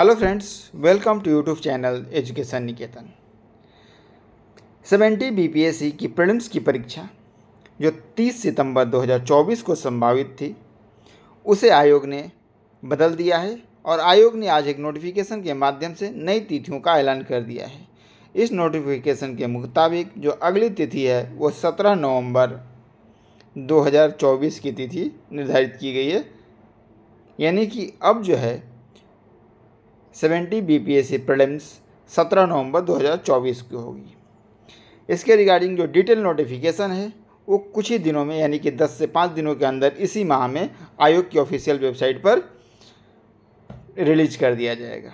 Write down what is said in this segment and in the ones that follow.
hello friends welcome to YouTube channel education Niketan seventy BPSC की prelims की परीक्षा जो 30 सितंबर 2024 को संभावित थी उसे आयोग ने बदल दिया है और आयोग ने आज एक नोटिफिकेशन के माध्यम से नई तिथियों का ऐलान कर दिया है इस नोटिफिकेशन के मुताबिक जो अगली तिथि है वो 17 नवंबर 2024 की तिथि निर्धारित की गई है यानी कि अब जो है seventy B P BPSC prelims सत्रह नवंबर चौबीस की होगी इसके रिगार्डिंग जो डिटेल नोटिफिकेशन है वो कुछ ही दिनों में यानी कि दस से पाँच दिनों के अंदर इसी माह में आयोग की ऑफिशियल वेबसाइट पर रिलीज कर दिया जाएगा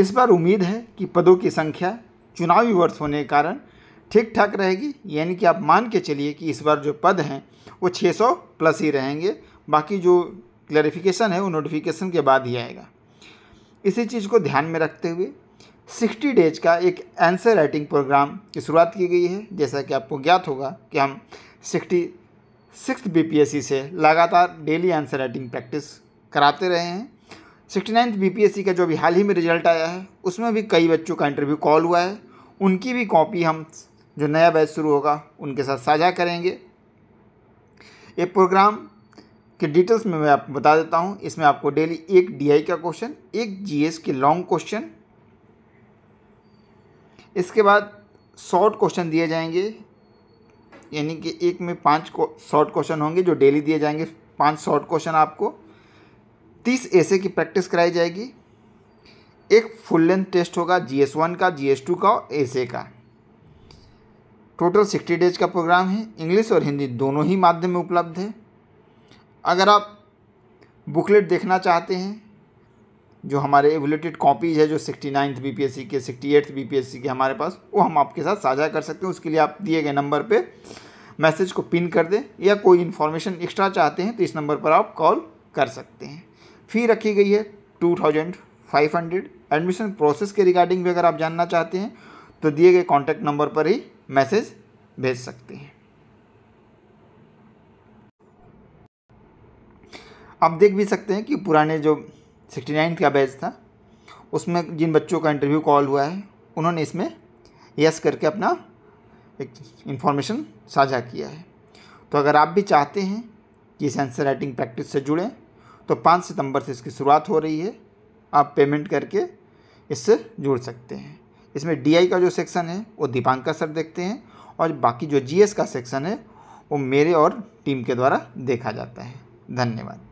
इस बार उम्मीद है कि पदों की संख्या चुनावी वर्ष होने के कारण ठीक ठाक रहेगी यानी कि आप मान के चलिए कि इस बार जो पद हैं वो 600 प्लस ही रहेंगे बाकी जो क्लैरिफिकेशन है वो नोटिफिकेशन के बाद ही आएगा इसी चीज़ को ध्यान में रखते हुए 60 डेज का एक आंसर राइटिंग प्रोग्राम की शुरुआत की गई है जैसा कि आपको ज्ञात होगा कि हम सिक्सटी सिक्स बी से लगातार डेली आंसर राइटिंग प्रैक्टिस कराते रहे हैं सिक्सटी नाइन्थ बी का जो भी हाल ही में रिजल्ट आया है उसमें भी कई बच्चों का इंटरव्यू कॉल हुआ है उनकी भी कॉपी हम जो नया बैच शुरू होगा उनके साथ साझा करेंगे ये प्रोग्राम के डिटेल्स में मैं आपको बता देता हूँ इसमें आपको डेली एक डीआई का क्वेश्चन एक जीएस के लॉन्ग क्वेश्चन इसके बाद शॉर्ट क्वेश्चन दिए जाएंगे यानी कि एक में पाँच को शॉर्ट क्वेश्चन होंगे जो डेली दिए जाएंगे पाँच शॉर्ट क्वेश्चन आपको तीस ऐसे की प्रैक्टिस कराई जाएगी एक फुल लेंथ टेस्ट होगा जी एस वन का जी एस टू का और ए का टोटल सिक्सटी डेज का प्रोग्राम है इंग्लिश और हिंदी दोनों ही माध्यम में उपलब्ध है अगर आप बुकलेट देखना चाहते हैं जो हमारे एवलेटेड कॉपीज़ है जो सिक्सटी नाइन्थ बी के सिक्सटी एट्थ बी के हमारे पास वो हम आपके साथ साझा कर सकते हैं उसके लिए आप दिए गए नंबर पर मैसेज को पिन कर दें या कोई इन्फॉर्मेशन एक्स्ट्रा चाहते हैं तो इस नंबर पर आप कॉल कर सकते हैं फ़ी रखी गई है two thousand five hundred admission process के रिगार्डिंग भी अगर आप जानना चाहते हैं तो दिए गए कॉन्टैक्ट नंबर पर ही मैसेज भेज सकते हैं आप देख भी सकते हैं कि पुराने जो सिक्सटी नाइन्थ का बैच था उसमें जिन बच्चों का इंटरव्यू कॉल हुआ है उन्होंने इसमें यस करके अपना एक इन्फॉर्मेशन साझा किया है तो अगर आप भी चाहते हैं कि इस आंसर राइटिंग प्रैक्टिस से जुड़ें तो पाँच सितंबर से इसकी शुरुआत हो रही है आप पेमेंट करके इससे जुड़ सकते हैं इसमें डीआई का जो सेक्शन है वो दीपांका सर देखते हैं और बाकी जो जीएस का सेक्शन है वो मेरे और टीम के द्वारा देखा जाता है धन्यवाद